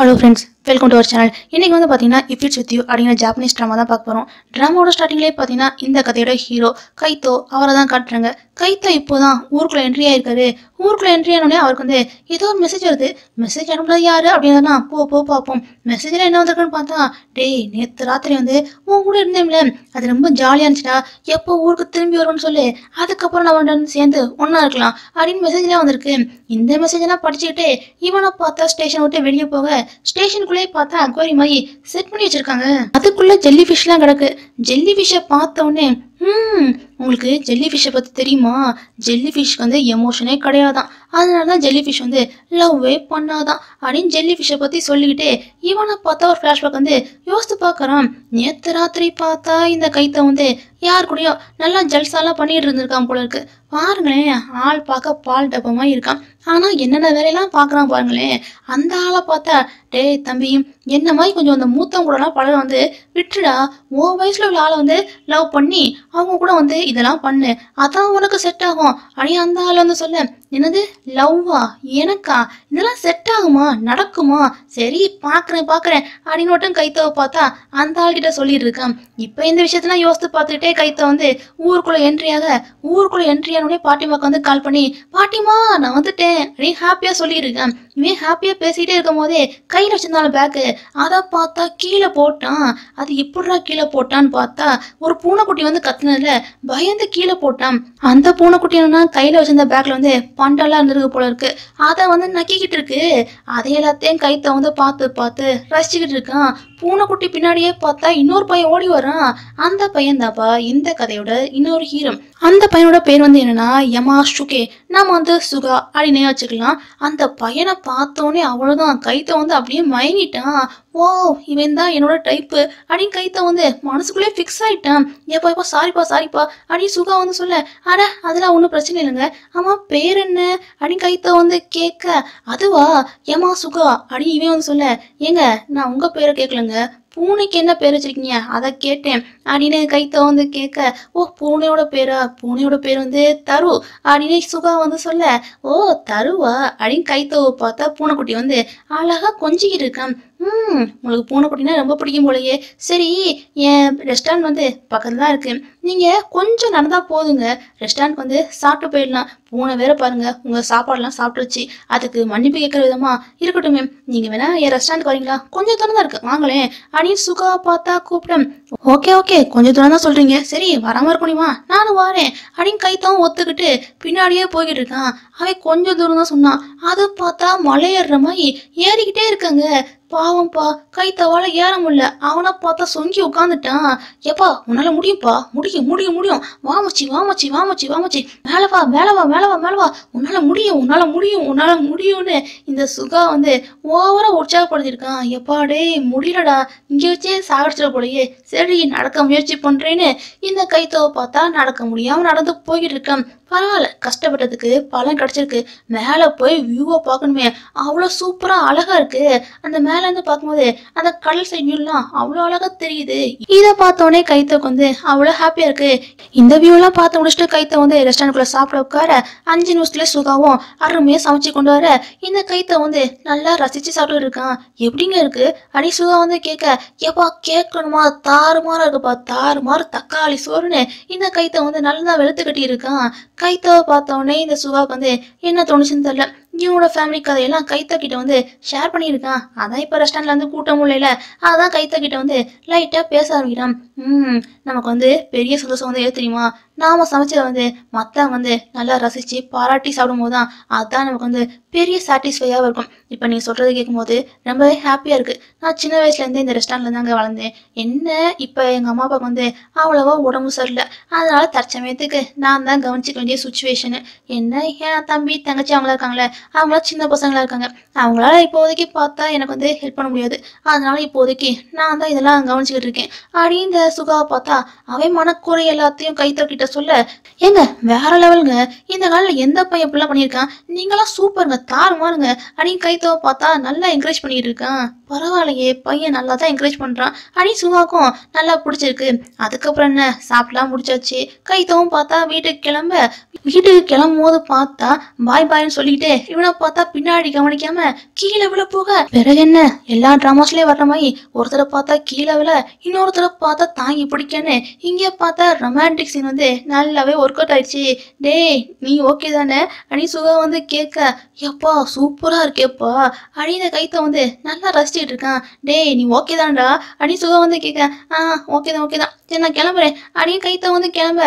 hello friends welcome to our channel இன்றைக்கி வந்து பார்த்தீங்கன்னா இஃபிட்ஸ் வித் யூ அப்படிங்கிற ஜாப்பனீஸ் ட்ராமா தான் பார்க்க போகிறோம் ட்ராமாவோட ஸ்டார்டிங்லேயே பார்த்தீங்கன்னா இந்த கதையோட ஹீரோ கைத்தோ அவரை தான் காட்டுறாங்க கைத்தா இப்போதான் ஊருக்குள்ள என்ட்ரி ஆயிருக்காரு ஊருக்குள்ள என்ட்ரி ஆனோடனே அவருக்கு வந்து ஏதோ ஒரு மெசேஜ் வருது மெசேஜ் அனுப்புனது யாரு அப்படின்னா போ போ பார்ப்போம் மெசேஜ்ல என்ன வந்திருக்குன்னு பார்த்தா டேய் நேற்று ராத்திரி வந்து உன் கூட இருந்தேம்ல அது ரொம்ப ஜாலியாக இருந்துச்சுடா எப்போ ஊருக்கு திரும்பி வரும்னு சொல்லி அதுக்கப்புறம் நம்ம சேர்ந்து ஒன்றா இருக்கலாம் அப்படின்னு மெசேஜ்லாம் வந்திருக்கு இந்த மெசேஜெல்லாம் படிச்சுக்கிட்டு இவனை பார்த்தா ஸ்டேஷன் விட்டு வெளியே போக ஸ்டேஷனுக்குள்ளேயே பார்த்தா அக்வாரி மாதிரி செட் பண்ணி வச்சிருக்காங்க அதுக்குள்ள ஜெல்லி ஃபிஷ்லாம் கிடக்கு ஜெல்லி ஃபிஷ்ஷை பார்த்த உடனே ம் உங்களுக்கு ஜெல்லி ஃபிஷ்ஷை பற்றி தெரியுமா ஜெல்லி ஃபிஷ்க்கு வந்து எமோஷனே கிடையாதான் அதனால தான் ஜெல்லி ஃபிஷ் வந்து லவ்வே பண்ணாதான் அப்படின்னு ஜெல்லி ஃபிஷ்ஷை பற்றி சொல்லிக்கிட்டே இவனை பார்த்தா ஒரு ஃப்ளாஷ்பேக் வந்து யோசித்து பார்க்குறான் நேற்று ராத்திரி பார்த்தா இந்த கைத்தை வந்து யார் கூடயோ நல்லா ஜல்சாலாம் பண்ணிட்டு இருந்திருக்கான் போல இருக்கு பாருங்களேன் ஆள் பார்க்க பால் டப்பமா இருக்கான் ஆனால் என்னென்ன வேலையெல்லாம் பார்க்குறான் பாருங்களேன் அந்த ஆளை பார்த்தா டே தம்பி என்ன மாதிரி கொஞ்சம் அந்த மூத்தவங்க கூடலாம் பழக வந்து விட்டுடா ஓ வயசில் உள்ள ஆளை வந்து லவ் பண்ணி அவங்க கூட வந்து இதெல்லாம் பண்ணு அதான் உனக்கு செட் ஆகும் அப்படியே அந்த ஆள் வந்து சொல்ல என்னது லவ்வா எனக்கா இதெல்லாம் செட் ஆகுமா நடக்குமா சரி பார்க்குறேன் பார்க்குறேன் அப்படின்னு மட்டும் கைத்தவை பார்த்தா அந்த ஆள்கிட்ட சொல்லிட்டு இருக்கான் இப்போ இந்த விஷயத்தெல்லாம் யோசித்து பார்த்துக்கிட்டே கைத்தவ வந்து ஊருக்குள்ளே என்ட்ரியாக ஊருக்குள்ளே என்ட்ரி பாட்டிமாக்கு வந்து கால் பண்ணி பாட்டிமா நான் வந்துட்டேன் அப்படின்னு ஹாப்பியாக சொல்லியிருக்கேன் இவன் ஹாப்பியாக பேசிகிட்டே இருக்கும் போதே கையில் வச்சிருந்தாலும் பேக்கு அதை பார்த்தா கீழே போட்டான் அது எப்படிடா கீழே போட்டான்னு பார்த்தா ஒரு பூனைக்குட்டி வந்து கத்துனதுல பயந்து கீழே போட்டான் அந்த பூனைக்குட்டி என்னன்னா கையில் வச்சிருந்த பேக்கில் வந்து பண்டெல்லாம் இருந்திருக்கு போல இருக்கு அதை வந்து நக்கிக்கிட்டு இருக்கு அதை எல்லாத்தையும் கைத்த வந்து பார்த்து பார்த்து ரசிச்சுக்கிட்டு இருக்கான் பூனைக்குட்டி பின்னாடியே பார்த்தா இன்னொரு பையன் ஓடி வரான் அந்த பையன் தாப்பா இந்த கதையோட இன்னொரு ஹீரோ அந்த பையனோட பேர் வந்து என்னன்னா யமா சுகே நம்ம வந்து சுகா அப்படின்னு வச்சுக்கலாம் அந்த பையனை பார்த்தோன்னே அவ்வளோதான் கைத்தை வந்து அப்படியே மயங்கிட்டான் ஓ இவன் தான் என்னோட டைப்பு அப்படின்னு கைத்த வந்து மனசுக்குள்ளே ஃபிக்ஸ் ஆயிட்டான் ஏப்பா இப்போ சாரிப்பா சாரிப்பா அப்படின்னு சுகா வந்து சொல்ல அட அதெல்லாம் ஒன்றும் பிரச்சனை இல்லைங்க ஆமா பேர் என்ன அப்படின்னு கைத்த வந்து கேட்க அதுவா ஏமா சுகா அப்படின்னு இவன் வந்து சொல்ல ஏங்க நான் உங்கள் பேரை கேட்கலங்க பூனைக்கு என்ன பேர் வச்சிருக்கீங்க அதை கேட்டேன் அப்படின்னு கைத்த வந்து கேட்க ஓ பூனையோட பேரா பூனையோட பேர் வந்து தரு அப்படின்னு சுகா வந்து சொல்ல ஓ தருவா அப்படின்னு கைத்தவ பார்த்தா பூனைக்குட்டி வந்து அழகா கொஞ்சிக்கிட்டு இருக்கான் ம் உங்களுக்கு பூனை போட்டினா ரொம்ப பிடிக்கும் போலயே சரி என் ரெஸ்டாரண்ட் வந்து பக்கத்தில் தான் இருக்குது நீங்கள் கொஞ்சம் நடந்தால் போதுங்க ரெஸ்டாரண்ட் வந்து சாப்பிட்டு போயிடலாம் பூனை வேற பாருங்கள் உங்கள் சாப்பிட்டு வச்சு அதுக்கு மன்னிப்பு கேட்குற விதமாக இருக்கட்டும் மேம் நீங்கள் வேணா என் ரெஸ்டாரண்ட் வரீங்களா கொஞ்சம் தூரம் தான் இருக்கு வாங்களேன் அப்படின்னு சுகா பார்த்தா கூப்பிட்டேன் ஓகே ஓகே கொஞ்சம் தூரம் தான் சொல்கிறீங்க சரி வராமல் இருக்கணுமா நானும் வரேன் அப்படின்னு கைத்தவும் ஒத்துக்கிட்டு பின்னாடியே போய்கிட்டு இருக்கான் அவன் கொஞ்சம் தூரம் தான் சொன்னான் அது பார்த்தா மலை மாதிரி ஏறிக்கிட்டே இருக்காங்க பாவம்ப்பா கை தவால ஏற முடியல அவனை பார்த்தா சொங்கி உட்காந்துட்டான் எப்பா உன்னால முடியும்ப்பா முடியும் முடியும் முடியும் வாமச்சி வாமச்சி வாமச்சி வாமச்சி மேலவா மேலவா மேலவா மேலவா உன்னால முடியும் உன்னால முடியும் உன்னால முடியும்னு இந்த சுகா வந்து ஓவரா உற்சாகப்படுத்திருக்கான் எப்பா டே முடியலடா இங்க வச்சே சாகடிச்சிட போலயே சரி நடக்க முயற்சி பண்றேன்னு இந்த கைத்தவை பார்த்தா நடக்க முடியாம நடந்து போய்கிட்டு இருக்கான் பரவாயில்ல கஷ்டப்பட்டதுக்கு பலன் கிடைச்சிருக்கு மேல போய் வியூவை பார்க்கணுமே அவ்வளோ சூப்பரா அழகா இருக்கு அந்த மேல மேல இருந்து பார்க்கும்போது அந்த கடல் சைடுலாம் அவ்வளவு அழகா தெரியுது இத பார்த்தோடனே கைத்தக்கு வந்து அவ்வளவு ஹாப்பியா இருக்கு இந்த வியூ எல்லாம் பார்த்து முடிச்சுட்டு கைத்த வந்து ரெஸ்டாரண்ட்குள்ள சாப்பிட உட்கார அஞ்சு நிமிஷத்துல சுகாவும் அருமையா சமைச்சு கொண்டு வர இந்த கைத்த வந்து நல்லா ரசிச்சு சாப்பிட்டு இருக்கான் எப்படிங்க இருக்கு அடி சுகா வந்து கேட்க எப்பா கேட்கணுமா தாறுமாறா இருக்குப்பா தாறுமாறு தக்காளி சோறுன்னு இந்த கைத்த வந்து நல்லா வெளுத்து கட்டி இருக்கான் கைத்தவ பார்த்தோடனே இந்த சுகாவுக்கு வந்து என்ன தோணுச்சுன்னு தெரியல நியூவோட ஃபேமிலி கதையெல்லாம் கைத்தக்கிட்ட வந்து ஷேர் பண்ணியிருக்கான் அதான் இப்போ ரெஸ்டாரண்ட்ல வந்து கூட்டம் இல்லையில அதான் கைத்தக்கிட்ட வந்து லைட்டாக பேச ஆரம்பிக்கிறான் ம் நமக்கு வந்து பெரிய சந்தோஷம் வந்து எது தெரியுமா நாம சமைச்சதை வந்து மற்றவங்க வந்து நல்லா ரசித்து பாராட்டி சாப்பிடும்போது தான் அதுதான் நமக்கு வந்து பெரிய சாட்டிஸ்ஃபையாக இருக்கும் இப்போ நீங்கள் சொல்கிறது கேட்கும்போது ரொம்பவே ஹாப்பியாக இருக்குது நான் சின்ன வயசுலேருந்தே இந்த ரெஸ்டாரண்ட்டில் தாங்க வளர்ந்தேன் என்ன இப்போ எங்கள் அம்மா அப்பாவுக்கு வந்து அவ்வளோவா உடம்பு சரியில்லை அதனால் தற்சமயத்துக்கு நான் தான் கவனிச்சிக்க வேண்டிய சுச்சுவேஷனு என்ன ஏன் தம்பி தங்கச்சி அவங்களா இருக்காங்களே அவங்களாம் சின்ன பசங்களாக இருக்காங்க அவங்களால இப்போதைக்கு பார்த்தா எனக்கு வந்து ஹெல்ப் பண்ண முடியாது அதனால இப்போதைக்கு நான் தான் இதெல்லாம் கவனிச்சுக்கிட்டு இருக்கேன் அப்படின்னு இந்த சுகாவை பார்த்தா அவன் மனக்குறை எல்லாத்தையும் கை தட்டிட்ட சொல்ல ஏங்க வேற லெவலுங்க இந்த காலில் எந்த பையன் எப்படிலாம் பண்ணியிருக்கான் நீங்களாம் சூப்பருங்க தாறு மாறுங்க அப்படின்னு கைத்தவ பார்த்தா நல்லா என்கரேஜ் பண்ணிட்டு இருக்கான் பரவாயில்லையே பையன் நல்லா தான் என்கரேஜ் பண்ணுறான் அப்படின்னு சுகாக்கும் நல்லா பிடிச்சிருக்கு அதுக்கப்புறம் என்ன சாப்பிடலாம் முடிச்சாச்சு கைத்தவும் பார்த்தா வீட்டுக்கு கிளம்ப வீட்டுக்கு கிளம்பும் போது பார்த்தா பாய் பாய்னு சொல்லிட்டு இவனை பார்த்தா பின்னாடி கவனிக்காம கீழே விழ போக பிறகு என்ன எல்லா ட்ராமாஸ்லயும் வர்ற மாதிரி ஒருத்தரை பார்த்தா கீழே விழ இன்னொருத்தரை பார்த்தா தாங்கி பிடிக்கன்னு இங்கே பார்த்தா ரொமான்டிக் சீன் வந்து நல்லாவே ஒர்க் அவுட் ஆயிடுச்சு டேய் நீ ஓகே தானே அடி சுகா வந்து கேட்க எப்பா சூப்பராக இருக்கேப்பா அடி இந்த கைத்த வந்து நல்லா ரசிச்சுட்டு இருக்கான் டேய் நீ ஓகே தான்டா அடி சுகா வந்து கேட்க ஆ ஓகே தான் ஓகே தான் சரி நான் கிளம்புறேன் அடி கைத்த வந்து கிளம்ப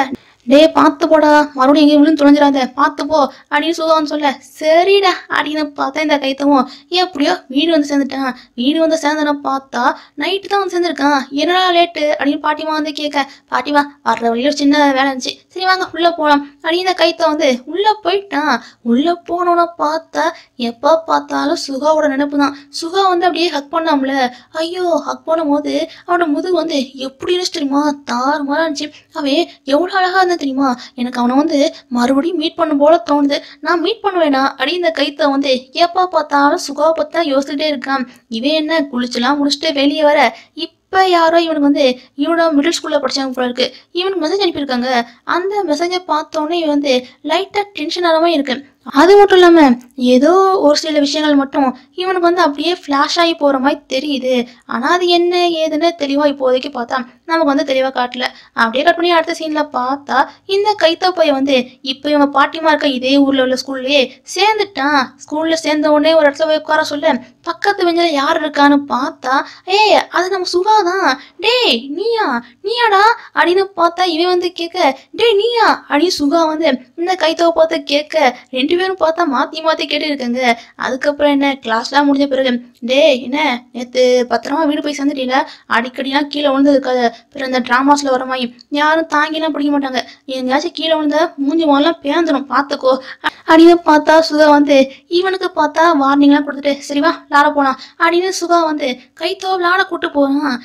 டே பார்த்து போடா மறுபடியும் எங்கேயும் விழுந்து தொலைஞ்சிடாத பார்த்து போ அப்படின்னு சுதான்னு சொல்ல சரிடா அப்படின்னு பார்த்தா இந்த கைத்தவும் எப்படியோ வீடு வந்து சேர்ந்துட்டான் வீடு வந்து சேர்ந்தன பார்த்தா நைட்டு தான் வந்து சேர்ந்துருக்கான் என்னடா லேட்டு அப்படின்னு பாட்டிமா வந்து கேட்க பாட்டிமா வர்ற வழியில் ஒரு சின்ன வேலை இருந்துச்சு சரி வாங்க உள்ளே போகலாம் அப்படின்னு இந்த கைத்த வந்து உள்ளே போயிட்டான் உள்ளே போனோன்னு பார்த்தா எப்போ பார்த்தாலும் சுகாவோட நினப்பு தான் சுகா வந்து அப்படியே ஹக் பண்ணாமல ஐயோ ஹக் பண்ணும் போது அவனோட முதுகு வந்து எப்படி இருந்துச்சு தெரியுமா தாறுமாறா இருந்துச்சு அவன் எவ்வளோ அழகாக பண்ண தெரியுமா எனக்கு அவனை வந்து மறுபடியும் மீட் பண்ணும் போல தோணுது நான் மீட் பண்ணுவேனா அப்படி இந்த கைத்த வந்து எப்போ பார்த்தாலும் சுகா பார்த்தா யோசிச்சுட்டே இருக்கான் இவன் என்ன குளிச்செல்லாம் முடிச்சுட்டு வெளியே வர இப் இப்போ யாரோ இவனுக்கு வந்து இவனோட மிடில் ஸ்கூலில் படித்தவங்க போல இருக்கு இவனுக்கு மெசேஜ் அனுப்பியிருக்காங்க அந்த மெசேஜை பார்த்தோன்னே இவன் வந்து லைட்டாக டென்ஷன் ஆகாமல் இருக்குது அது மட்டும் இல்லாமல் ஏதோ ஒரு சில விஷயங்கள் மட்டும் இவனுக்கு வந்து அப்படியே ஃப்ளாஷ் ஆகி போகிற மாதிரி தெரியுது ஆனால் அது என்ன ஏதுன்னு தெளிவாக இப்போதைக்கு பார்த்தா நமக்கு வந்து தெளிவாக காட்டல அப்படியே கட் பண்ணி அடுத்த சீனில் பார்த்தா இந்த கைத்தா பைய வந்து இப்போ இவன் பாட்டிமா இருக்க இதே ஊரில் உள்ள ஸ்கூல்லையே சேர்ந்துட்டான் ஸ்கூலில் சேர்ந்த உடனே ஒரு இடத்துல போய் உட்கார சொல்ல பக்கத்து பெஞ்சில் யார் இருக்கான்னு பார்த்தா ஏ அது நம்ம சுகா தான் டேய் நீயா நீயாடா அப்படின்னு பார்த்தா இவன் வந்து கேட்க டேய் நீயா அப்படின்னு சுகா வந்து இந்த கைத்தாவை பார்த்து கேட்க ரெண்டு ரெண்டு பேரும் பார்த்தா மாற்றி மாற்றி கேட்டு இருக்காங்க அதுக்கப்புறம் என்ன கிளாஸ்லாம் முடிஞ்ச பிறகு டே என்ன நேற்று பத்திரமா வீடு போய் சேர்ந்துட்டீங்களா அடிக்கடிலாம் கீழே விழுந்து இருக்காது பிறகு அந்த ட்ராமாஸில் வர மாதிரி யாரும் தாங்கிலாம் பிடிக்க மாட்டாங்க எங்கேயாச்சும் கீழே விழுந்தா மூஞ்சி மாதிரிலாம் பேந்துடும் பார்த்துக்கோ அப்படின்னு பார்த்தா சுகா வந்து இவனுக்கு பார்த்தா வார்னிங்லாம் கொடுத்துட்டு சரிவா விளாட போனான் அப்படின்னு சுகா வந்து கைத்தோ விளாட கூட்டு போகிறான்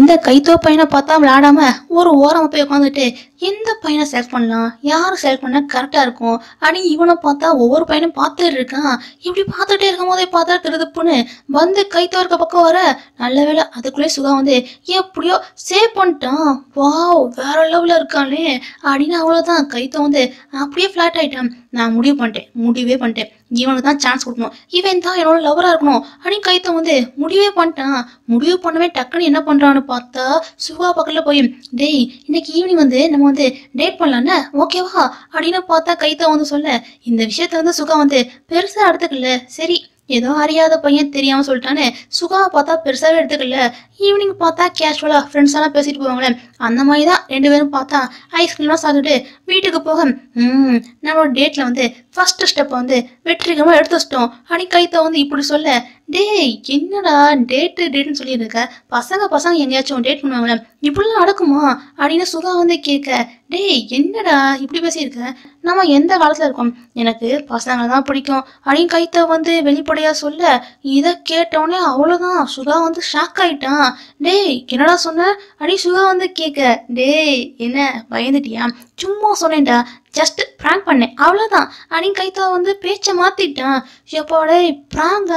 இந்த கைத்தோ பையனை பார்த்தா விளாடாம ஒரு ஓரம் போய் உட்காந்துட்டு எந்த பையனை செலக்ட் பண்ணலாம் யார் செலக்ட் பண்ணால் கரெக்டாக இருக்கும் அடி இவனை பார்த்தா ஒவ்வொரு பையனும் பார்த்துட்டு இருக்கான் இப்படி பார்த்துட்டே இருக்கும் போதே பார்த்தா திருதுப்புன்னு வந்து கை தவிர்க்க பக்கம் வர நல்ல வேலை அதுக்குள்ளே சுகா வந்து எப்படியோ சேவ் பண்ணிட்டான் வாவ் வேற லெவலில் இருக்கானே அப்படின்னு அவ்வளோதான் கை வந்து அப்படியே ஃப்ளாட் ஆகிட்டான் நான் முடிவு பண்ணிட்டேன் முடிவே பண்ணிட்டேன் இவனுக்கு தான் சான்ஸ் கொடுக்கணும் இவன் தான் என்னோட லவராக இருக்கணும் அப்படின்னு கைத்த வந்து முடிவே பண்ணிட்டான் முடிவு பண்ணவே டக்குன்னு என்ன பண்ணுறான்னு பார்த்தா சுகா பக்கத்தில் போய் டேய் இன்னைக்கு ஈவினிங் வந்து நம்ம வந்து டேட் பண்ணலாம்ல ஓகேவா அப்படின்னு பார்த்தா கைத்த வந்து சொல்ல இந்த விஷயத்த வந்து சுகா வந்து பெருசாக எடுத்துக்கல சரி ஏதோ அறியாத பையன் தெரியாம சொல்லிட்டானே சுகா பார்த்தா பெருசாகவே எடுத்துக்கல ஈவினிங் பார்த்தா கேஷுவலாக ஃப்ரெண்ட்ஸெல்லாம் பேசிட்டு போவாங்களேன் அந்த மாதிரி தான் ரெண்டு பேரும் பார்த்தா ஐஸ்கிரீம்லாம் சாப்பிட்டுட்டு வீட்டுக்கு போக ம் நம்மளோட டேட்டில் வந்து ஃபர்ஸ்ட் ஸ்டெப்பை வந்து வெற்றிகரமாக எடுத்து வச்சிட்டோம் அன்னைக்கு கைத்த வந்து இப்படி சொல்ல டேய் என்னடா டேட்டு டேட்டுன்னு சொல்லியிருக்க பசங்க பசங்க எங்கேயாச்சும் டேட் பண்ணுவாங்களே இப்படிலாம் நடக்குமா அப்படின்னு சுகா வந்து கேட்க டேய் என்னடா இப்படி பேசியிருக்க நம்ம எந்த காலத்தில் இருக்கோம் எனக்கு பசங்களை தான் பிடிக்கும் அப்படின்னு கைத்த வந்து வெளிப்படையாக சொல்ல இதை கேட்டோடனே அவ்வளோதான் சுகா வந்து ஷாக் ஆயிட்டான் டேய் என்னடா சொன்ன அப்படின்னு சுகா வந்து கேட்க டேய் என்ன பயந்துட்டியா சும்மா சொன்னேன்டா ஜஸ்ட் ப்ராங்க் பண்ணேன் அவ்வளோதான் அணி கைத்தா வந்து பேச்சை மாற்றிட்டான் எப்போட ப்ராங்க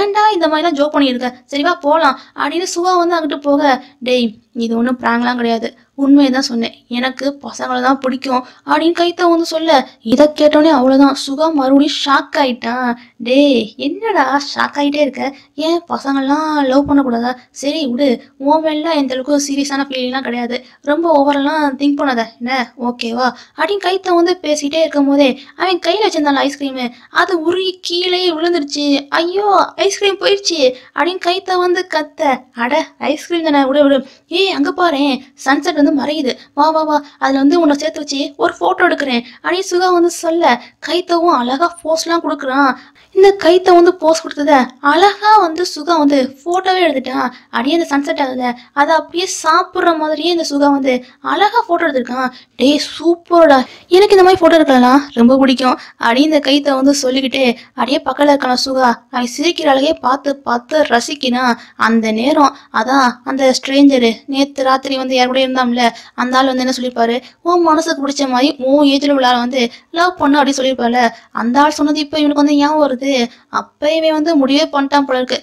ஏன்டா இந்த மாதிரிலாம் ஜோ பண்ணியிருக்கேன் சரிவா போகலாம் அப்படின்னு சுவா வந்து அங்கிட்டு போக டேய் இது ஒன்றும் ப்ராங்க்லாம் கிடையாது உண்மையை தான் சொன்னேன் எனக்கு பசங்களை தான் பிடிக்கும் அப்படின்னு கைத்த வந்து சொல்ல இதை கேட்டோன்னே அவ்வளோதான் சுகா மறுபடியும் ஷாக் ஆயிட்டான் டே என்னடா ஷாக் ஆகிட்டே இருக்க ஏன் பசங்கள்லாம் லவ் பண்ணக்கூடாதா சரி விடு உன் எந்த அளவுக்கு சீரியஸான ஃபீலிங்லாம் கிடையாது ரொம்ப ஓவரெல்லாம் திங்க் பண்ணாத என்ன ஓகேவா அப்படின்னு கைத்த வந்து பேசிகிட்டே இருக்கும் போதே அவன் கையில் வச்சிருந்தான் ஐஸ்கிரீமு அது உருகி கீழே விழுந்துருச்சு ஐயோ ஐஸ்கிரீம் போயிடுச்சு அப்படின்னு கைத்த வந்து கத்த அட ஐஸ்கிரீம் தானே விட விடு ஏய் அங்கே பாரு சன்செட் வந்து மறையுது வா வா வா அதில் வந்து உன்னை சேர்த்து வச்சு ஒரு ஃபோட்டோ எடுக்கிறேன் அப்படின்னு சுகா வந்து சொல்ல கைத்தவும் அழகாக ஃபோஸ்லாம் கொடுக்குறான் இந்த கைத்தை வந்து போஸ் கொடுத்தத அழகா வந்து சுகா வந்து ஃபோட்டோவே எடுத்துட்டான் அப்படியே இந்த சன்செட் ஆகுத அதை அப்படியே சாப்பிட்ற மாதிரியே இந்த சுகா வந்து அழகாக ஃபோட்டோ எடுத்துருக்கான் டே சூப்பர்டா எனக்கு இந்த மாதிரி ஃபோட்டோ எடுக்கலாம் ரொம்ப பிடிக்கும் அப்படியே இந்த கைத்தை வந்து சொல்லிக்கிட்டு அப்படியே பக்கத்தில் இருக்கான சுகா அவன் சிரிக்கிற அழகே பார்த்து பார்த்து ரசிக்கினா அந்த நேரம் அதான் அந்த ஸ்ட்ரேஞ்சரு நேற்று ராத்திரி வந்து யார் கூட இருந்தாம்ல அந்த ஆள் வந்து என்ன சொல்லிருப்பாரு உன் மனசுக்கு பிடிச்ச மாதிரி உன் ஏஜ்ல உள்ள வந்து லவ் பண்ண அப்படின்னு சொல்லியிருப்பாரு அந்த ஆள் சொன்னது இப்போ இவனுக்கு வந்து ஏன் வருது வந்து அப்பயுமே வந்து முடிவே பண்ணிட்டான் போல இருக்கு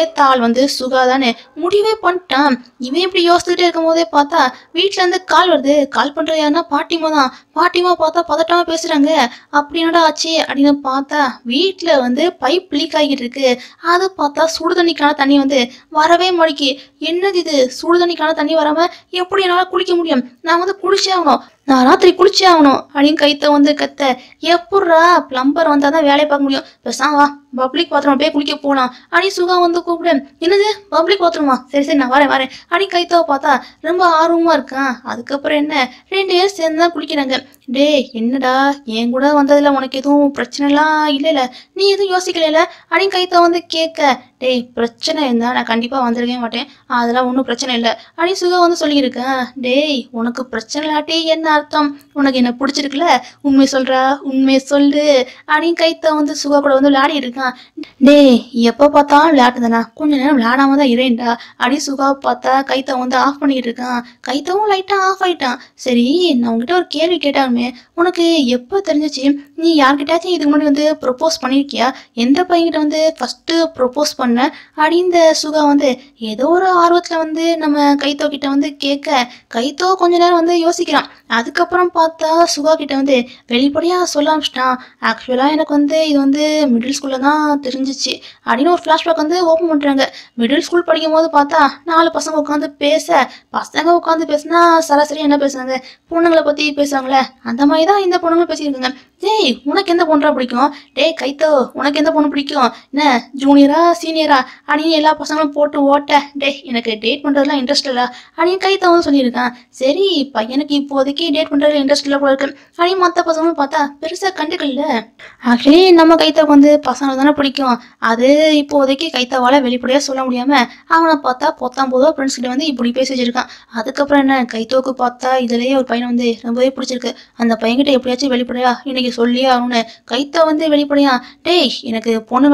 ஏத்த ஆள் வந்து சுகா தானே முடிவே பண்ணிட்டான் இவன் இப்படி யோசிச்சுட்டே இருக்கும் போதே பார்த்தா வீட்டுல இருந்து கால் வருது கால் பண்றது யாருன்னா பாட்டிமா தான் பாட்டிமா பார்த்தா பதட்டமா பேசுறாங்க அப்படின்னடா ஆச்சு அப்படின்னு பார்த்தா வீட்டுல வந்து பைப் லீக் ஆகிட்டு இருக்கு அது பார்த்தா சுடு தண்ணிக்கான தண்ணி வந்து வரவே மாடிக்கு என்னது இது சுடு தண்ணிக்கான தண்ணி வராம எப்படி என்னால குளிக்க முடியும் நான் வந்து குளிச்சே ஆகணும் நான் ராத்திரி குளிச்சே ஆகணும் அப்படின்னு கைத்த வந்து கத்த எப்பட்றா பிளம்பர் வந்தால் தான் வேலையை பார்க்க முடியும் பேசாம வா பப்ளிக் பாத்ரூம் அப்படியே குளிக்க போகலாம் அடி சுகா வந்து கூப்பிடு என்னது பப்ளிக் பாத்ரூமா சரி சரி நான் வரேன் வரேன் அடி கைத்தாவை பார்த்தா ரொம்ப ஆர்வமாக இருக்கான் அதுக்கப்புறம் என்ன ரெண்டு பேர் சேர்ந்து தான் குளிக்கிறாங்க டே என்னடா என் கூட வந்ததில் உனக்கு எதுவும் பிரச்சனைலாம் இல்லைல்ல நீ எதுவும் யோசிக்கலையில அடி கைத்தா வந்து கேட்க டேய் பிரச்சனை இருந்தால் நான் கண்டிப்பாக வந்திருக்கவே மாட்டேன் அதெல்லாம் ஒன்றும் பிரச்சனை இல்லை அப்படின்னு சுகா வந்து சொல்லியிருக்கேன் டேய் உனக்கு பிரச்சனை இல்லாட்டி என்ன அர்த்தம் உனக்கு என்ன பிடிச்சிருக்குல்ல உண்மை சொல்கிறா உண்மை சொல்லு அப்படின்னு கைத்த வந்து சுகா கூட வந்து விளையாடி இருக்கான் அப்படின்னா டேய் எப்போ பார்த்தாலும் விளையாட்டு விளையாட்டுதானா கொஞ்ச நேரம் விளையாடாம தான் இரேன்டா அடி சுகா பார்த்தா கைத்த வந்து ஆஃப் பண்ணிட்டு இருக்கான் கைத்தவும் லைட்டாக ஆஃப் ஆயிட்டான் சரி நான் உங்ககிட்ட ஒரு கேள்வி கேட்டாலுமே உனக்கு எப்போ தெரிஞ்சிச்சு நீ யார்கிட்டாச்சும் இதுக்கு முன்னாடி வந்து ப்ரொப்போஸ் பண்ணியிருக்கியா எந்த பையன்கிட்ட வந்து ஃபஸ்ட்டு ப்ரொப்போஸ் பண்ண அடி இந்த சுகா வந்து ஏதோ ஒரு ஆர்வத்தில் வந்து நம்ம கைத்தோ கிட்ட வந்து கேட்க கைத்தோ கொஞ்ச நேரம் வந்து யோசிக்கிறான் அதுக்கப்புறம் பார்த்தா சுகா கிட்ட வந்து வெளிப்படையாக சொல்ல ஆரம்பிச்சிட்டான் ஆக்சுவலாக எனக்கு வந்து இது வந்து மிடில் ஸ்கூலில் தான் தான் தெரிஞ்சிச்சு அப்படின்னு ஒரு ஃப்ளாஷ்பேக் வந்து ஓப்பன் பண்ணுறாங்க மிடில் ஸ்கூல் படிக்கும் போது பார்த்தா நாலு பசங்க உட்காந்து பேச பசங்க உட்காந்து பேசுனா சராசரி என்ன பேசுனாங்க பொண்ணுங்களை பற்றி பேசுவாங்களே அந்த மாதிரி தான் இந்த பொண்ணுங்களும் பேசியிருக்காங்க டேய் உனக்கு எந்த பொண்ணா பிடிக்கும் டேய் கைத்தோ உனக்கு எந்த பொண்ணு பிடிக்கும் என்ன ஜூனியரா சீனியரா அப்படின்னு எல்லா பசங்களும் போட்டு ஓட்ட டேய் எனக்கு டேட் பண்ணுறதுலாம் இன்ட்ரெஸ்ட் இல்லை அப்படின்னு கைத்தாவும் சொல்லியிருக்கான் சரி பையனுக்கு இப்போதைக்கு டேட் பண்ணுறதுல இன்ட்ரெஸ்ட் இல்லை போல இருக்கு அப்படின்னு மற்ற பசங்களும் பார்த்தா பெருசாக கண்டுக்கல ஆக்சுவலி நம்ம கைத்தாவுக்கு வந்து பசங்களை தானே பிடிக்கும் அது இப்போதைக்கு கைத்தாவால் வெளிப்படையாக சொல்ல முடியாமல் அவனை பார்த்தா பொத்தாம் போதோ ஃப்ரெண்ட்ஸ் கிட்ட வந்து இப்படி பேசி வச்சிருக்கான் அதுக்கப்புறம் என்ன கைத்தோக்கு பார்த்தா இதுலேயே ஒரு பையனை வந்து ரொம்பவே பிடிச்சிருக்கு அந்த பையன்கிட்ட எப்படியாச்சும் வெளிப்படையா இன்னைக்கு சொல்லியே ஆகணும்னு கைத்த வந்து வெளிப்படையா டேய் எனக்கு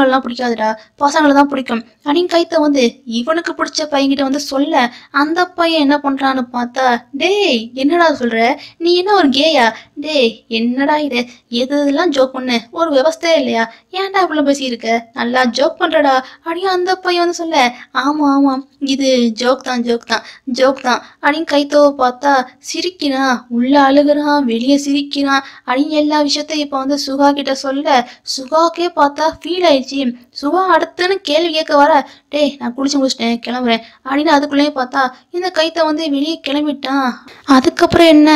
எல்லாம் பிடிக்காதுடா பசங்களை தான் பிடிக்கும் அப்படின்னு கைத்த வந்து இவனுக்கு பிடிச்ச பையன்கிட்ட வந்து சொல்ல அந்த பையன் என்ன பண்றான்னு பார்த்தா டேய் என்னடா சொல்ற நீ என்ன ஒரு கேயா டேய் என்னடா இது எது இதெல்லாம் ஜோக் பண்ணு ஒரு விவஸ்தே இல்லையா ஏன்டா பேசி பேசியிருக்க நல்லா ஜோக் பண்றடா அப்படியே அந்த பையன் வந்து சொல்ல ஆமா ஆமா இது ஜோக் தான் ஜோக் தான் ஜோக் தான் அப்படின்னு கைத்தோவை பார்த்தா சிரிக்கிறான் உள்ள அழுகிறான் வெளியே சிரிக்கிறான் அப்படின்னு எல்லா விஷயத்தையும் விஷயத்தை இப்போ வந்து சுகா கிட்ட சொல்ல சுகாக்கே பார்த்தா ஃபீல் ஆயிடுச்சு சுகா அடுத்துன்னு கேள்வி கேட்க வர டேய் நான் குளிச்சு முடிச்சிட்டேன் கிளம்புறேன் அப்படின்னு அதுக்குள்ளேயே பார்த்தா இந்த கைத்தை வந்து வெளியே கிளம்பிட்டான் அதுக்கப்புறம் என்ன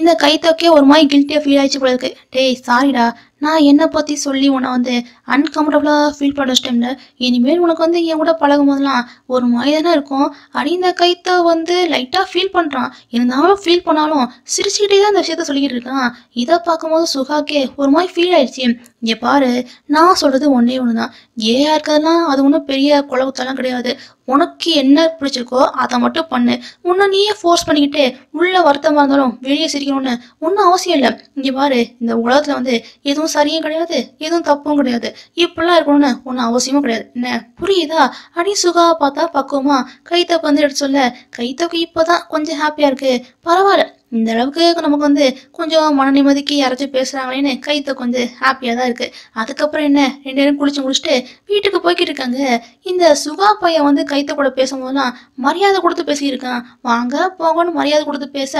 இந்த கைத்தோக்கே ஒரு மாதிரி கில்ட்டியாக ஃபீல் ஆயிடுச்சு போல இருக்கு டேய் சாரிடா நான் என்னை பற்றி சொல்லி உன்னை வந்து அன்கம்ஃபர்டபுளாக ஃபீல் பண்ண டைமில் இனிமேல் உனக்கு வந்து என் கூட பழகும் போதெல்லாம் ஒரு தானே இருக்கும் அடிந்த இந்த கைத்தை வந்து லைட்டாக ஃபீல் பண்ணுறான் இருந்தாலும் ஃபீல் பண்ணாலும் சிரிச்சுக்கிட்டே தான் இந்த விஷயத்த சொல்லிக்கிட்டு இருக்கான் இதை பார்க்கும்போது சுகாக்கே ஒரு மாதிரி ஃபீல் ஆயிடுச்சு இங்கே பாரு நான் சொல்கிறது ஒன்றே ஒன்று தான் ஏஆ இருக்கிறதுலாம் அது ஒன்றும் பெரிய குழப்பத்தெல்லாம் கிடையாது உனக்கு என்ன பிடிச்சிருக்கோ அதை மட்டும் பண்ணு உன்னை நீயே ஃபோர்ஸ் பண்ணிக்கிட்டு உள்ளே வருத்தமாக இருந்தாலும் வெளியே சிரிக்கணும்னு ஒன்றும் அவசியம் இல்லை இங்கே பாரு இந்த உலகத்தில் வந்து எதுவும் சரியும் கிடையாது எதுவும் தப்பும் கிடையாது இப்படிலாம் இருக்கணும்னு ஒன்றும் அவசியமும் கிடையாது என்ன புரியுதா அடி சுகாவை பார்த்தா பக்குவமா கைத்தப்பு வந்து எடுத்து சொல்ல கைத்தப்பு இப்போ தான் கொஞ்சம் ஹாப்பியாக இருக்குது பரவாயில்ல இந்த அளவுக்கு நமக்கு வந்து கொஞ்சம் மன நிம்மதிக்கு யாராச்சும் பேசுகிறாங்களேன்னு கைத்த கொஞ்சம் ஹாப்பியாக தான் இருக்குது அதுக்கப்புறம் என்ன ரெண்டு நேரம் குளிச்சு முடிச்சுட்டு வீட்டுக்கு போய்கிட்டு இருக்காங்க இந்த சுகா பையன் வந்து கைத்த கூட பேசும்போதுலாம் மரியாதை கொடுத்து பேசியிருக்கான் வாங்க போங்கன்னு மரியாதை கொடுத்து பேச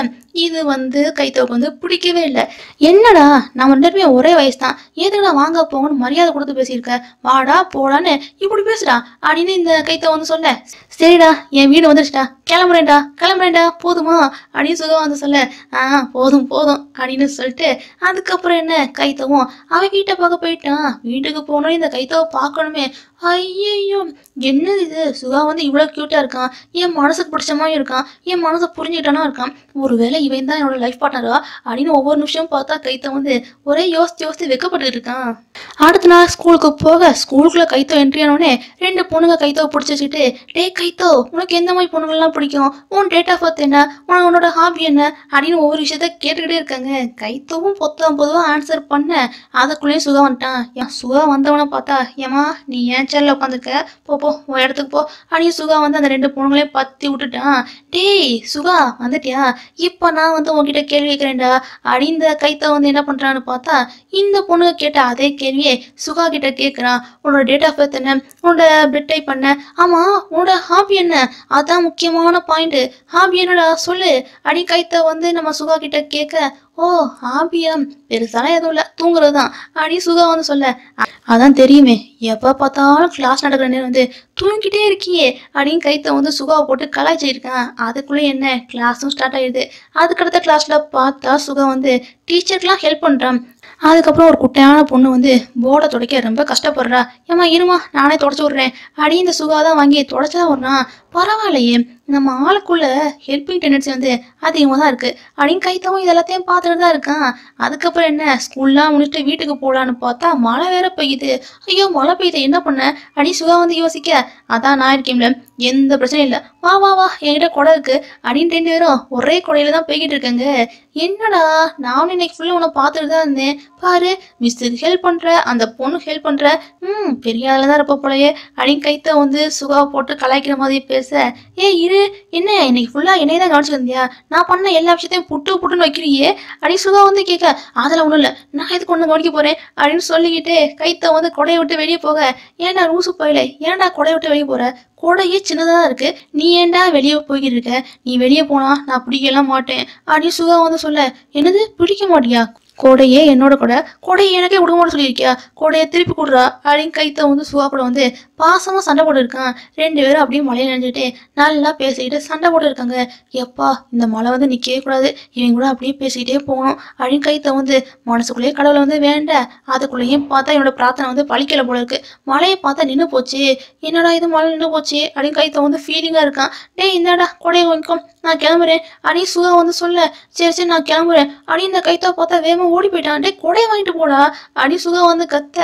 இது வந்து கைத்தவுக்கு வந்து பிடிக்கவே இல்லை என்னடா நம்ம ரெண்டு பேருமே ஒரே வயசு தான் எதுக்குடா வாங்க போங்கன்னு மரியாதை கொடுத்து பேசியிருக்க வாடா போடான்னு இப்படி பேசுடா அப்படின்னு இந்த கைத்த வந்து சொல்ல சரிடா என் வீடு வந்துருச்சுடா கிளம்புறேன்டா கிளம்புறேன்டா போதுமா அப்படின்னு சுகா வந்து சொல்ல ஆஹ் ஆ போதும் போதும் அப்படின்னு சொல்லிட்டு அதுக்கப்புறம் என்ன கைத்தவும் அவன் வீட்டை பார்க்க போயிட்டான் வீட்டுக்கு போனோம் இந்த கைத்தவை பார்க்கணுமே ஐயையோ என்னது இது சுகா வந்து இவ்வளோ க்யூட்டாக இருக்கான் என் மனசுக்கு பிடிச்ச மாதிரி இருக்கான் என் மனசை புரிஞ்சுக்கிட்டானா இருக்கான் ஒரு வேளை இவன் தான் என்னோட லைஃப் பார்ட்னரா அப்படின்னு ஒவ்வொரு நிமிஷமும் பார்த்தா கைத்த வந்து ஒரே யோசித்து யோசித்து வெக்கப்பட்டு இருக்கான் அடுத்த நாள் ஸ்கூலுக்கு போக ஸ்கூலுக்குள்ளே கைத்தோ என்ட்ரி ஆனோடனே ரெண்டு பொண்ணுங்க கைத்தோ பிடிச்சி வச்சுட்டு டே கைத்தோ உனக்கு எந்த மாதிரி பொண்ணுங்கள்லாம் பிடிக்கும் உன் டேட் ஆஃப் பர்த் என்ன உனக்கு உன்னோட ஹாபி என்ன அப்படின்னு ஒவ்வொரு விஷயத்த கேட்டுக்கிட்டே இருக்காங்க கைத்தோவும் பொத்தம் பொதுவாக ஆன்சர் பண்ண அதுக்குள்ளேயும் சுகா வந்துட்டான் சுகா வந்தவனை பார்த்தா ஏமா நீ ஏன் என் சேரில் உட்காந்துருக்க போ போ உன் இடத்துக்கு போ அப்படியே சுகா வந்து அந்த ரெண்டு பொண்ணுங்களையும் பத்தி விட்டுட்டான் டேய் சுகா வந்துட்டியா இப்போ நான் வந்து உங்ககிட்ட கேள்வி கேட்குறேன்டா அடிந்த இந்த கைத்த வந்து என்ன பண்ணுறான்னு பார்த்தா இந்த பொண்ணுங்க கேட்ட அதே கேள்வியே சுகா கிட்ட கேட்குறான் உன்னோட டேட் ஆஃப் பர்த் என்ன உன்னோட பிளட் டைப் பண்ண ஆமாம் உன்னோட ஹாபி என்ன அதான் முக்கியமான பாயிண்ட் ஹாபி என்னடா சொல்லு அடி கைத்த வந்து நம்ம சுகா கிட்ட கேட்க ஓ ஹாபியா பெருசாலாம் எதுவும் இல்லை தூங்குறது தான் சுகா வந்து சொல்ல அதான் தெரியுமே எப்போ பார்த்தாலும் கிளாஸ் நடக்கிற நேரம் வந்து தூங்கிட்டே இருக்கியே அப்படின்னு கைத்த வந்து சுகாவை போட்டு கலாய்ச்சிருக்கான் அதுக்குள்ளே என்ன கிளாஸும் ஸ்டார்ட் ஆகிடுது அதுக்கடுத்த கிளாஸில் பார்த்தா சுகா வந்து டீச்சருக்கெலாம் ஹெல்ப் பண்ணுறான் அதுக்கப்புறம் ஒரு குட்டையான பொண்ணு வந்து போர்டை துடைக்க ரொம்ப கஷ்டப்படுறா ஏமா இருமா நானே தொடச்சி விட்றேன் அப்படின்னு இந்த சுகா தான் வாங்கி தொடச்சதான் வரணும் பரவாயில்லையே நம்ம ஆளுக்குள்ள ஹெல்பிங் டெண்டன்சி வந்து அதிகமாக தான் இருக்கு அப்படின்னு கைத்தவும் இது எல்லாத்தையும் பார்த்துட்டு தான் இருக்கான் அதுக்கப்புறம் என்ன ஸ்கூல்லாம் முடிச்சுட்டு வீட்டுக்கு போகலான்னு பார்த்தா மழை வேற பெய்யுது ஐயோ மழை பெய்யுது என்ன பண்ண அப்படின்னு சுகா வந்து யோசிக்க அதான் நான் இருக்கேன்ல எந்த பிரச்சனையும் இல்லை வா வா வா என்கிட்ட குடை இருக்கு அப்படின்னு ரெண்டு பேரும் ஒரே குடையில தான் போய்கிட்டு இருக்காங்க என்னடா நானும் இன்னைக்கு ஃபுல்லாக உன்னை பார்த்துட்டு தான் இருந்தேன் பாரு மிஸ் ஹெல்ப் பண்ணுற அந்த பொண்ணு ஹெல்ப் பண்ணுற ம் பெரிய ஆள் தான் இருப்ப போலயே அப்படின்னு கைத்த வந்து சுகா போட்டு கலாய்க்கிற மாதிரி பேச ஏ இரு என்ன இன்னைக்கு ஃபுல்லாக என்னைய தான் கவனிச்சிருந்தியா நான் பண்ண எல்லா விஷயத்தையும் புட்டு புட்டுன்னு வைக்கிறியே அப்படின்னு சுகா வந்து கேட்க அதெல்லாம் ஒன்றும் இல்லை நான் இதுக்கு ஒண்ணு கவனிக்க போகிறேன் அப்படின்னு சொல்லிக்கிட்டு கைத்த வந்து கொடையை விட்டு வெளியே போக ஏன்டா ரூசு போயில ஏன்டா கொடையை விட்டு வெளியே போகிற கூடையே சின்னதாக இருக்கு நீ ஏண்டா வெளியே போயிருக்க நீ வெளியே போனா நான் பிடிக்கலாம் மாட்டேன் அப்படின்னு சுகா வந்து சொல்ல என்னது பிடிக்க மாட்டியா கோடையே என்னோட கூட கோடையை எனக்கே கொடுக்க சொல்லியிருக்கியா கோடையை திருப்பி கொடுறா அப்படின்னு கைத்த வந்து சுவா கூட வந்து பாசமாக சண்டை போட்டு இருக்கான் ரெண்டு பேரும் அப்படியே மழையை நினைச்சிட்டு நல்லா பேசிக்கிட்டு சண்டை போட்டு இருக்காங்க எப்பா இந்த மழை வந்து நிற்கவே கூடாது இவங்க கூட அப்படியே பேசிக்கிட்டே போகணும் அப்படின்னு கைத்த வந்து மனசுக்குள்ளேயே கடவுளை வந்து வேண்ட அதுக்குள்ளேயும் பார்த்தா என்னோட பிரார்த்தனை வந்து பழிக்கல போல இருக்கு மழையை பார்த்தா நின்று போச்சு என்னடா இது மழை நின்று போச்சு அப்படின்னு கைத்த வந்து ஃபீலிங்காக இருக்கான் டே இந்தாடா கொடையை வாங்கிக்கோ நான் கிளம்புறேன் அப்படின்னு சுகா வந்து சொல்ல சரி சரி நான் கிளம்புறேன் அப்படின்னு இந்த கைத்தா பார்த்தா வேகமாக அவன் ஓடி போயிட்டான் கொடையை வாங்கிட்டு போடா அடி சுகா வந்து கத்த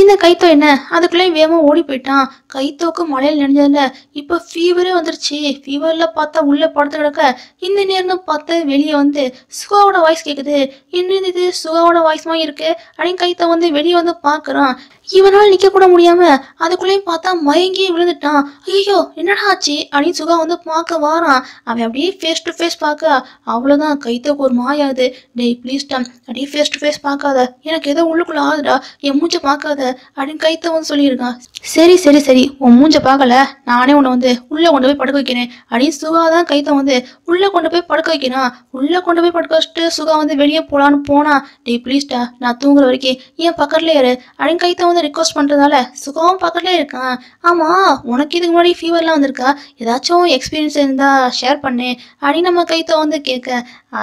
இந்த கைத்தோ என்ன அதுக்குள்ளேயும் வேகமாக ஓடி போயிட்டான் கைத்தோக்கு மழையில் நினைஞ்சதுல இப்போ ஃபீவரே வந்துருச்சு ஃபீவரில் பார்த்தா உள்ளே படுத்து கிடக்க இந்த நேரம்னு பார்த்து வெளியே வந்து சுகாவோட வாய்ஸ் கேட்குது என்ன இது சுகாவோட வாய்ஸ் மாதிரி இருக்கு அப்படின்னு கைத்தோ வந்து வெளியே வந்து பாக்குறான் இவனால் நிக்க கூட முடியாம அதுக்குள்ளேயும் பார்த்தா மயங்கி விழுந்துட்டான் ஐயோ என்னடா ஆச்சு அப்படின்னு சுகா வந்து பார்க்க வாரான் அவன் அப்படியே ஃபேஸ் டு ஃபேஸ் பார்க்க அவ்வளோதான் கைத்தக்கு ஒரு மாயாது டேய் ப்ளீஸ் டம் அப்படியே ஃபேஸ் டு ஃபேஸ் பார்க்காத எனக்கு ஏதோ உள்ளுக்குள்ள ஆகுதுடா என் மூஞ்ச பார்க்காத அப்படின்னு கைத்த வந்து சொல்லியிருக்கான் சரி சரி சரி உன் மூஞ்ச பார்க்கல நானே உன்னை வந்து உள்ளே கொண்டு போய் படுக்க வைக்கிறேன் அப்படின்னு சுகா தான் கைத்த வந்து உள்ளே கொண்டு போய் படுக்க வைக்கிறான் உள்ளே கொண்டு போய் படுக்க வச்சுட்டு சுகா வந்து வெளியே போகலான்னு போனா டே ப்ளீஸ்டா நான் தூங்குற வரைக்கும் என் பக்கத்துல ஏறு அப்படின்னு கைத்த வந்து வந்து ரிக்வஸ்ட் பண்ணுறதால சுகமும் பார்க்கலே இருக்கான் ஆமாம் உனக்கு இதுக்கு முன்னாடி ஃபீவர்லாம் வந்திருக்கா ஏதாச்சும் எக்ஸ்பீரியன்ஸ் இருந்தால் ஷேர் பண்ணு அப்படின்னு நம்ம கைத்த வந்து கேட்க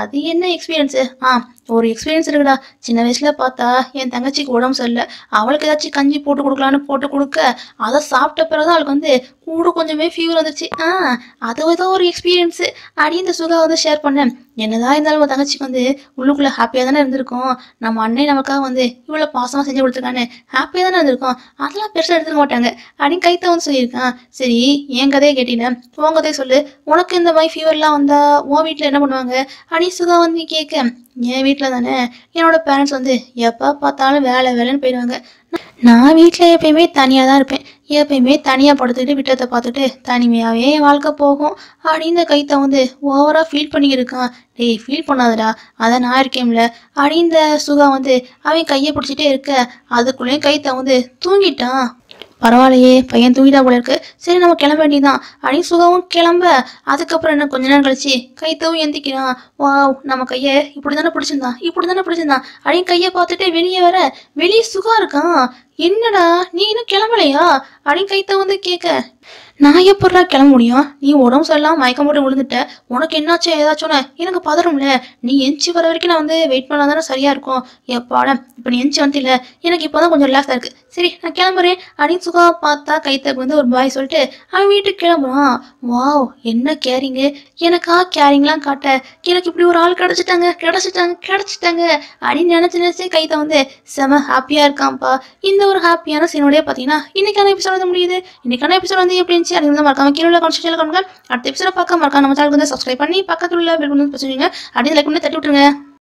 அது என்ன எக்ஸ்பீரியன்ஸு ஆ ஒரு எக்ஸ்பீரியன்ஸ் இருக்குடா சின்ன வயசுல பார்த்தா என் தங்கச்சிக்கு உடம்பு சரியில்லை அவளுக்கு ஏதாச்சும் கஞ்சி போட்டு கொடுக்கலான்னு போட்டு கொடுக்க அதை சாப்பிட்ட பிறகு அவளுக்கு வந்து கூடு கொஞ்சமே ஃபீவர் வந்துருச்சு ஆ அது ஏதோ ஒரு எக்ஸ்பீரியன்ஸு அடி இந்த சுகா வந்து ஷேர் பண்ணேன் என்னதான் இருந்தாலும் உன் தங்கச்சிக்கு வந்து உள்ளுக்குள்ளே ஹாப்பியாக தானே இருந்திருக்கும் நம்ம அண்ணன் நமக்காக வந்து இவ்வளோ பாசமாக செஞ்சு கொடுத்துருக்கானு ஹாப்பியாக தானே இருந்திருக்கும் அதெல்லாம் பெருசாக எடுத்துக்க மாட்டாங்க அப்படின்னு கைத்த வந்து சொல்லியிருக்கான் சரி என் கதையை கேட்டீங்கன்னா உன் கதையை சொல்லு உனக்கு இந்த மாதிரி ஃபீவர்லாம் வந்தால் உன் வீட்டில் என்ன பண்ணுவாங்க அப்படின்னு சுகா வந்து கேட்க என் வீட்டில் வீட்டில் தானே என்னோட பேரண்ட்ஸ் வந்து எப்போ பார்த்தாலும் வேலை வேலைன்னு போயிடுவாங்க நான் வீட்டில் எப்பயுமே தனியாக தான் இருப்பேன் எப்பயுமே தனியாக படுத்துக்கிட்டு விட்டத்தை பார்த்துட்டு தனிமையாகவே என் வாழ்க்கை போகும் அப்படின்னு இந்த கைத்தை வந்து ஓவராக ஃபீல் பண்ணிக்கிருக்கான் டேய் ஃபீல் பண்ணாதடா அதை நான் இருக்கேன்ல அப்படின்னு சுகா வந்து அவன் கையை பிடிச்சிட்டே இருக்க அதுக்குள்ளேயும் கைத்தை வந்து தூங்கிட்டான் பரவாயில்லையே பையன் தூங்கிட்டா போல இருக்கு சரி நம்ம கிளம்ப வேண்டியதான் அப்படின்னு சுகமும் கிளம்ப அதுக்கப்புறம் என்ன கொஞ்ச நேரம் கழிச்சு கை தூவி எந்திக்கிறான் வா நம்ம கையை இப்படி தானே பிடிச்சிருந்தான் இப்படி தானே பிடிச்சிருந்தான் அப்படின்னு கையை பார்த்துட்டு வெளியே வர வெளியே சுகா இருக்கான் என்னடா நீ இன்னும் கிளம்பலையா அப்படின்னு கைத்த வந்து கேட்க நான் எப்படா கிளம்ப முடியும் நீ உடம்பு சரியில்லாம் மயக்கம் போட்டு விழுந்துட்ட உனக்கு என்னாச்சும் ஏதாச்சும் எனக்கு பதறும்ல நீ எஞ்சி வர வரைக்கும் நான் வந்து வெயிட் பண்ணா தானே சரியா இருக்கும் எப்பாடம் இப்போ நீ எஞ்சி வந்து எனக்கு இப்பதான் கொஞ்சம் ரிலாக்ஸாக இருக்கு சரி நான் கிளம்புறேன் அப்படின்னு சுகா பார்த்தா கைத்த வந்து ஒரு பாய் சொல்லிட்டு அவன் வீட்டுக்கு கிளம்புறான் வாவ் என்ன கேரிங்கு எனக்கா கேரிங்லாம் காட்ட எனக்கு இப்படி ஒரு ஆள் கிடச்சிட்டாங்க கிடச்சிட்டாங்க கிடைச்சிட்டாங்க அப்படின்னு நினச்சி நினச்சி கைத்த வந்து செம ஹாப்பியாக இருக்கான்ப்பா இந்த ஒரு ஹாப்பியான சீனோடய பார்த்தீங்கன்னா இன்னைக்கான எபிசோட் வந்து முடியுது இன்னைக்கான எபிசோட் வந்து எப்படி இருந்துச்சு அது வந்து மறக்காம கீழே கமெண்ட் கமெண்ட் அடுத்த எபிசோட பார்க்க மறக்காம நம்ம சேனலுக்கு வந்து சப்ஸ்கிரைப் பண்ணி பக்கத்தில் உள்ள பெல் வந்து வச்சுருங்க அப்படின்னு லைக் பண்ணி தட்டி விட்டுருங்க